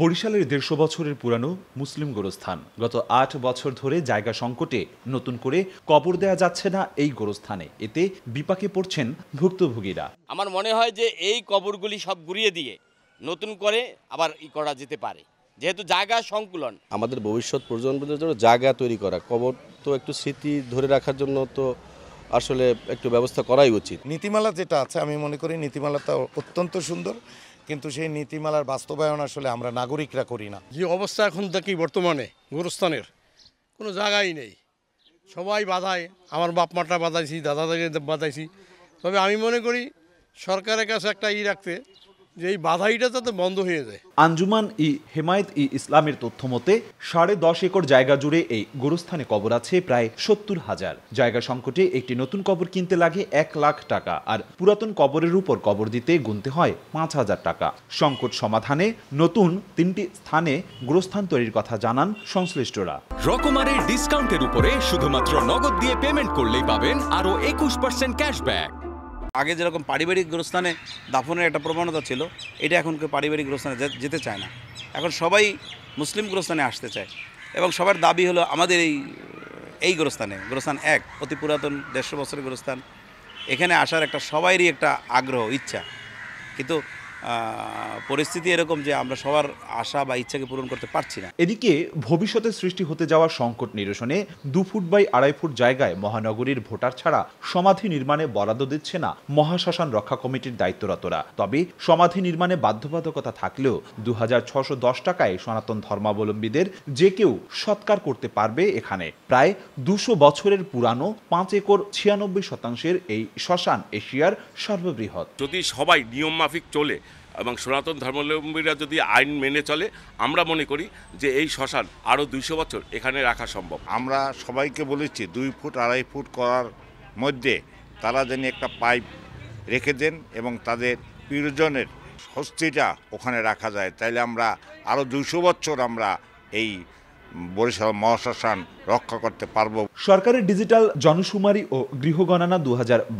বরিশালের দেড়শো বছরের পুরানো মুসলিম গোরস্থান গত আট বছর ধরে জায়গা সংকটে নতুন করে কবর দেয়া যাচ্ছে না এই গোরস্থানে এতে বিপাকে পড়ছেন ভুক্তভোগীরা আমার মনে হয় যে এই কবরগুলি সব ঘুরিয়ে দিয়ে নতুন করে আবার ই করা যেতে পারে যেহেতু জায়গা সংকুলন আমাদের ভবিষ্যৎ প্রজন্মদের জন্য জায়গা তৈরি করা কবর তো একটু স্মৃতি ধরে রাখার জন্য তো আসলে একটু ব্যবস্থা করাই উচিত নীতিমালা যেটা আছে আমি মনে করি নীতিমালাটা অত্যন্ত সুন্দর কিন্তু সেই নীতিমালার বাস্তবায়ন আসলে আমরা নাগরিকরা করি না যে অবস্থা এখন দেখি বর্তমানে গুরুস্থানের কোনো জায়গাই নেই সবাই বাধায় আমার বাপ মাটা বাধাইছি দাদা দাদি বাধাইছি তবে আমি মনে করি সরকারের কাছে একটা ই রাখতে যে এই বাধাইটা যাতে বন্ধ হয়ে যায় আঞ্জুমান ই হেমায়েত ই ইসলামের তথ্য মতে সাড়ে দশ একর জায়গা জুড়ে এই গোরস্থানে কবর আছে প্রায় সত্তর হাজার জায়গা সংকটে একটি নতুন কবর কিনতে লাগে এক লাখ টাকা আর পুরাতন কবরের উপর কবর দিতে গুনতে হয় পাঁচ হাজার টাকা সংকট সমাধানে নতুন তিনটি স্থানে গোরস্থান তৈরির কথা জানান সংশ্লিষ্টরা রকমারের ডিসকাউন্টের উপরে শুধুমাত্র নগদ দিয়ে পেমেন্ট করলেই পাবেন আরও একুশ পার্সেন্ট ক্যাশব্যাক আগে যেরকম পারিবারিক গ্রস্থানে দাফনের একটা প্রবণতা ছিল এটা এখন কেউ পারিবারিক গ্রস্থানে যেতে চায় না এখন সবাই মুসলিম গ্রস্থানে আসতে চায় এবং সবার দাবি হলো আমাদের এই এই গ্রস্থানে গ্রস্থান এক অতি পুরাতন দেড়শো বছরের গ্রস্থান এখানে আসার একটা সবাইরই একটা আগ্রহ ইচ্ছা কিন্তু পরিস্থিতি এরকম যে আমরা সবার আশা বা ইচ্ছাকে পূরণ করতে পারছি না এদিকে ভবিষ্যতে সৃষ্টি হতে যাওয়া সংকট নিরসনে দু ফুট বাই আড়াই ফুট জায়গায় মহানগরীর ভোটার ছাড়া সমাধি নির্মাণে বরাদ্দ দিচ্ছে না মহাশাসন রক্ষা কমিটির দায়িত্বরতরা তবে সমাধি নির্মাণে বাধ্যবাধকতা থাকলেও দু টাকায় সনাতন ধর্মাবলম্বীদের যে কেউ সৎকার করতে পারবে এখানে প্রায় দুশো বছরের পুরানো পাঁচ একর ছিয়ানব্বই শতাংশের এই শ্মশান এশিয়ার সর্ববৃহৎ যদি সবাই নিয়ম মাফিক চলে এবং সনাতন ধর্মাবলম্বীরা যদি আইন মেনে চলে আমরা মনে করি যে এই শ্মশান আরও দুইশো বছর এখানে রাখা সম্ভব আমরা সবাইকে বলেছি দুই ফুট আড়াই ফুট করার মধ্যে তারা যেন একটা পাইপ রেখে দেন এবং তাদের প্রিয়জনের স্বস্তিটা ওখানে রাখা যায় তাইলে আমরা আরও দুশো বছর আমরা এই বরিশাল মহাশ্মশান রক্ষা করতে পারব সরকারের ডিজিটাল জনশুমারি ও গৃহগণনা দু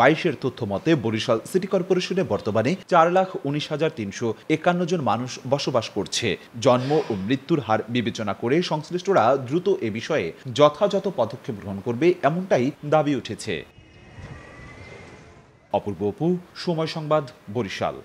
বাইশের তথ্য মতে বরিশাল সিটি কর্পোরেশনে বর্তমানে চার লাখ উনিশ হাজার তিনশো একান্ন জন মানুষ বসবাস করছে জন্ম ও মৃত্যুর হার বিবেচনা করে সংশ্লিষ্টরা দ্রুত এ বিষয়ে যথাযথ পদক্ষেপ গ্রহণ করবে এমনটাই দাবি উঠেছে অপূর্ব অপু সময় সংবাদ বরিশাল